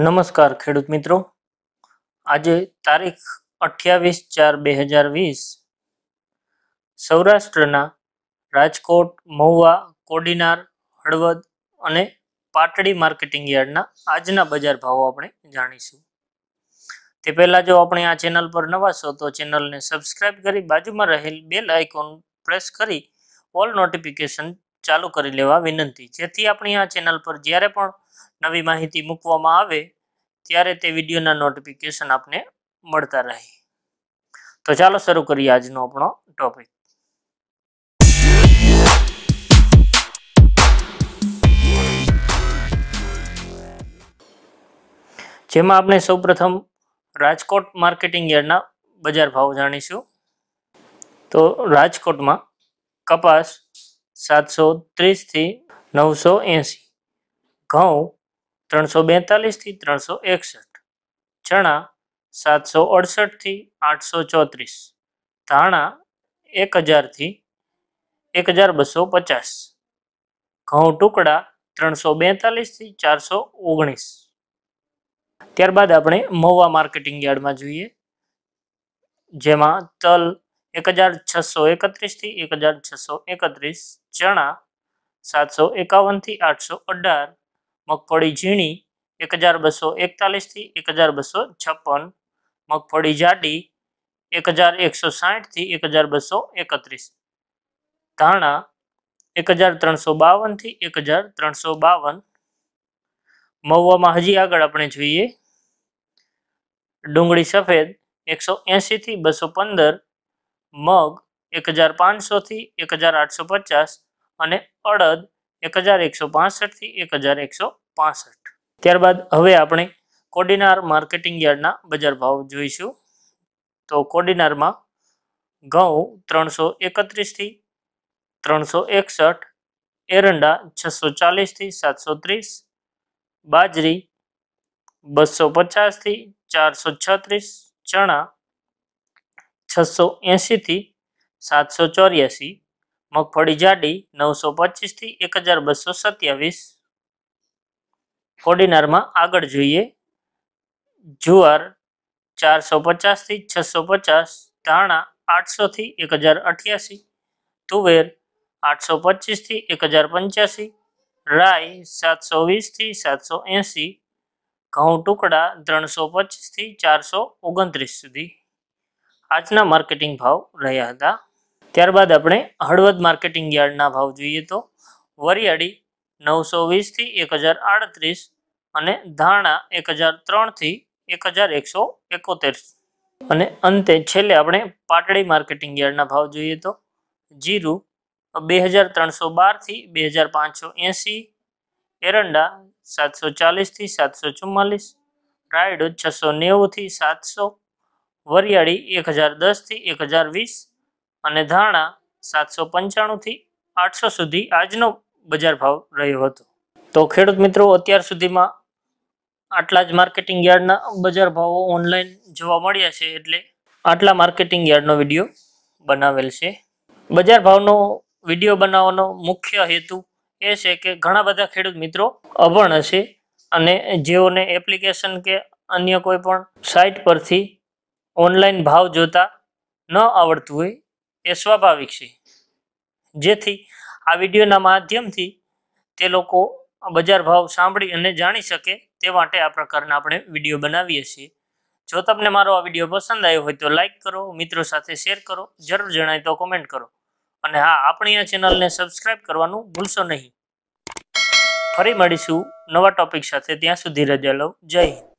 નમસ્કાર ખેડૂત મિત્રો આજે તારીખ અઠ્યાવીસ ચાર બે હજાર વીસ સૌરાષ્ટ્રના રાજકોટ મહુવા કોડીનાર હળવદ અને પાટડી માર્કેટિંગ યાર્ડના આજના બજાર ભાવો આપણે જાણીશું તે પહેલાં જો આપણે આ ચેનલ પર નવા છો તો ચેનલને સબસ્ક્રાઇબ કરી બાજુમાં રહેલ બેલ આઇકોન પ્રેસ કરી ઓલ નોટિફિકેશન ચાલુ કરી લેવા વિનંતી જેથી આપણી આ ચેનલ પર જ્યારે પણ નવી માહિતી મૂકવામાં આવે ત્યારે તે વિડીયોના નોટિફિકેશન આપને મળતા રહે તો ચાલો શરૂ કરીએ આજનો આપણો ટોપિક જેમાં આપણે સૌપ્રથમ રાજકોટ માર્કેટિંગ યાર્ડના બજાર ભાવ જાણીશું તો રાજકોટમાં કપાસ સાતસો ત્રીસથી નવસો એંસી ઘઉં 342 થી 361 ચણા 768 થી 834 તાણા 1000 થી 1250 ઘાઉ ટુકડા 342 થી 419 ત્યારબાદ આપણે મવવા માર્કેટિંગ યાર્ડ માં જોઈએ જે માં તલ 1631 થી 1631 ચણા 751 થી 818 મગફળી ઝીણી એક હજાર બસો એકતાલીસથી એક હજાર બસો છપ્પન મગફળી જાડી એક હજાર એકસો સાહીઠથી એક હજાર બસો એકત્રીસ ધાણા એક હજાર ત્રણસો બાવનથી એક હજાર ત્રણસો બાવન મહુવામાં હજી આગળ આપણે જોઈએ ડુંગળી સફેદ એકસો એંશીથી બસો પંદર મગ એક હજાર પાંચસોથી એક હજાર આઠસો પચાસ અને અડદ એક હજાર એકસો પાંસઠથી એક હજાર એકસો પાસઠ ત્યારબાદ હવે આપણે કોડિનાર માર્કેટિંગ યાર્ડના બજાર ભાવ જોઈશું તો કોડિનારમાં ઘઉં ત્રણસો એકત્રીસથી ત્રણસો એકસઠ એરંડા છસો ચાલીસથી સાતસો ત્રીસ બાજરી બસો પચાસથી ચારસો છત્રીસ ચણા છસો એંશીથી સાતસો ચોર્યાસી મગફળી જાડી નવસો પચીસથી એક હજાર બસો સત્યાવીસ ઓર્ડિનરમાં આગળ જોઈએ જુવાર ચારસો પચાસથી છસો પચાસ ધાણા આઠસોથી એક હજાર અઠ્યાસી તુવેર આઠસો પચીસથી એક હજાર પંચ્યાસી રાય સાતસો વીસથી સાતસો એંસી ઘઉં ટુકડા ત્રણસો પચીસથી ચારસો ઓગણત્રીસ સુધી આજના માર્કેટિંગ ભાવ રહ્યા હતા ત્યારબાદ આપણે હળવદ માર્કેટિંગ યાર્ડના ભાવ જોઈએ તો વરિયાળી નવસો વીસથી એક હજાર આડત્રીસ અને ધાણા એક હજાર ત્રણથી એક હજાર એકસો એકોતેર અને અંતે છેલ્લે આપણે પાટડી માર્કેટિંગ યાર્ડના ભાવ જોઈએ તો જીરું બે હજાર ત્રણસો બારથી બે હજાર પાંચસો એંસી એરંડા સાતસો ચાલીસથી સાતસો ચુમ્માલીસ રાયડો છસો નેવુંથી સાતસો વરિયાળી એક હજાર દસથી એક હજાર વીસ અને ધાણા સાતસો પંચાણુંથી આઠસો સુધી આજનો બજાર ભાવ રહ્યો હતો તો ખેડૂત મિત્રો અત્યાર સુધીમાં આટલા જ માર્કેટિંગ યાર્ડના બજાર ભાવો ઓનલાઈન જોવા મળ્યા છે એટલે આટલા માર્કેટિંગ યાર્ડનો વિડીયો બનાવેલ છે બજાર ભાવનો વિડીયો બનાવવાનો મુખ્ય હેતુ એ છે કે ઘણા બધા ખેડૂત મિત્રો અભણ હશે અને જેઓને એપ્લિકેશન કે અન્ય કોઈ પણ સાઇટ પરથી ઓનલાઈન ભાવ જોતા ન આવડતું હોય એ સ્વાભાવિક છે જેથી આ વિડીયોના માધ્યમથી તે લોકો બજાર ભાવ સાંભળી અને જાણી શકે તે માટે આ પ્રકારના આપણે વિડીયો બનાવીએ છીએ જો તમને મારો આ વિડીયો પસંદ આવ્યો હોય તો લાઇક કરો મિત્રો સાથે શેર કરો જરૂર જણાય તો કોમેન્ટ કરો અને હા આપણી આ ચેનલને સબસ્ક્રાઇબ કરવાનું ભૂલશો નહીં ફરી મળીશું નવા ટોપિક સાથે ત્યાં સુધી રજા લઉં જય હિન્દ